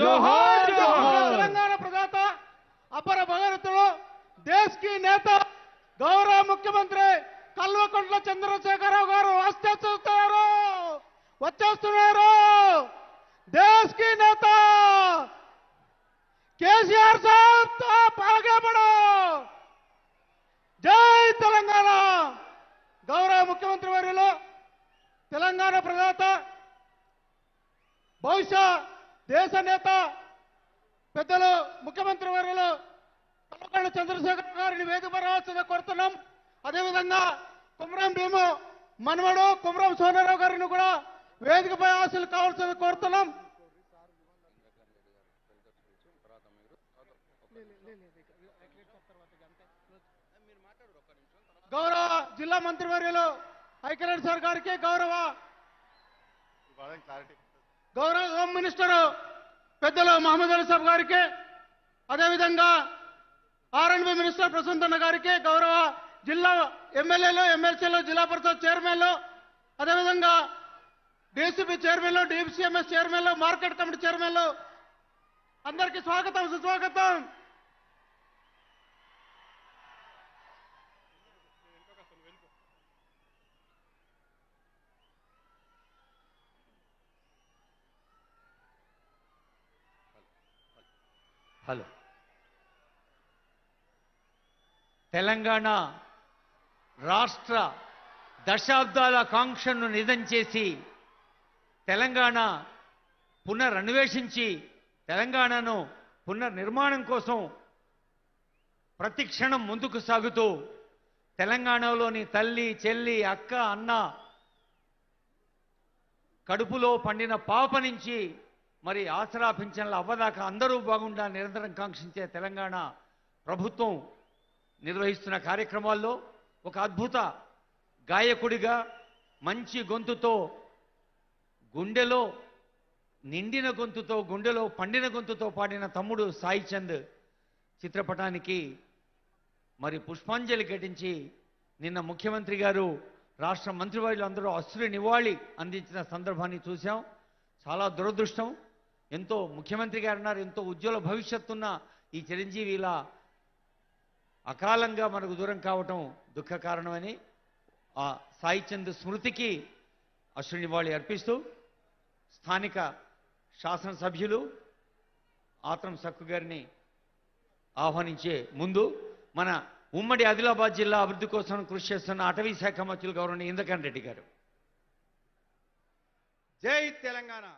జోహార్ తెలంగాణ ప్రదాత అపర భగరతుడు దేశ్ కి నేత గౌరవ ముఖ్యమంత్రి కల్వకుంట్ల చంద్రశేఖరరావు గారు వస్తే చూస్తున్నారు వచ్చేస్తున్నారు దేశ్ కి నేత కేసీఆర్ సాబ్ పాల్గొనడు జై తెలంగాణ గౌరవ ముఖ్యమంత్రి వర్యులు తెలంగాణ ప్రజాత బహుశా దేశ నేత పెద్దలు ముఖ్యమంత్రి వర్యులు కల్వకండ చంద్రశేఖర్ గారిని వేదిక పరాల్సిన కోరుతున్నాం అదేవిధంగా కుమరం భీము మనవడు కుమరం సోనారావు గారిని కూడా వేదిక ఆశలు కావాల్సింది కోరుతున్నాం గౌరవ జిల్లా మంత్రివర్యులు ఐక్యరాజ్య సార్ గారికి గౌరవ గౌరవ హోమ్ మినిస్టరు పెద్దల మహమ్మద్ అలీ సాబ్ గారికి అదేవిధంగా బి మినిస్టర్ అన్న గారికి గౌరవ జిల్లా ఎమ్మెల్యేలు ఎమ్మెల్సీలు జిల్లా పరిషత్ చైర్మన్లు అదేవిధంగా డిసిపి చైర్మన్లు డిసిఎంఎస్ చైర్మన్లు మార్కెట్ కమిటీ చైర్మన్లు అందరికీ స్వాగతం సుస్వాగతం హలో తెలంగాణ రాష్ట్ర దశాబ్దాల కాంక్షను నిధం చేసి తెలంగాణ పునరన్వేషించి తెలంగాణను పునర్నిర్మాణం కోసం ప్రతిక్షణం ముందుకు సాగుతూ తెలంగాణలోని తల్లి చెల్లి అక్క అన్న కడుపులో పండిన పాప నుంచి మరి ఆసరా పింఛన్లు అవ్వదాకా అందరూ బాగుండా నిరంతరం కాంక్షించే తెలంగాణ ప్రభుత్వం నిర్వహిస్తున్న కార్యక్రమాల్లో ఒక అద్భుత గాయకుడిగా మంచి గొంతుతో గుండెలో నిండిన గొంతుతో గుండెలో పండిన గొంతుతో పాడిన తమ్ముడు సాయి చంద్ చిత్రపటానికి మరి పుష్పాంజలి ఘటించి నిన్న ముఖ్యమంత్రి గారు రాష్ట్ర మంత్రివర్యులు అందరూ అశ్రు నివాళి అందించిన సందర్భాన్ని చూశాం చాలా దురదృష్టం ఎంతో ముఖ్యమంత్రి గారు ఉన్నారు ఎంతో ఉజ్వల భవిష్యత్తున్న ఈ చిరంజీవి ఇలా అకాలంగా మనకు దూరం కావటం దుఃఖ కారణమని ఆ సాయిచంద్ స్మృతికి అశ్వినివాళి అర్పిస్తూ స్థానిక శాసనసభ్యులు ఆత్రం సక్కు గారిని ఆహ్వానించే ముందు మన ఉమ్మడి ఆదిలాబాద్ జిల్లా అభివృద్ధి కోసం కృషి చేస్తున్న అటవీ శాఖ మంత్రులు గౌరవ ఇంద్రకరణ్ రెడ్డి గారు జై తెలంగాణ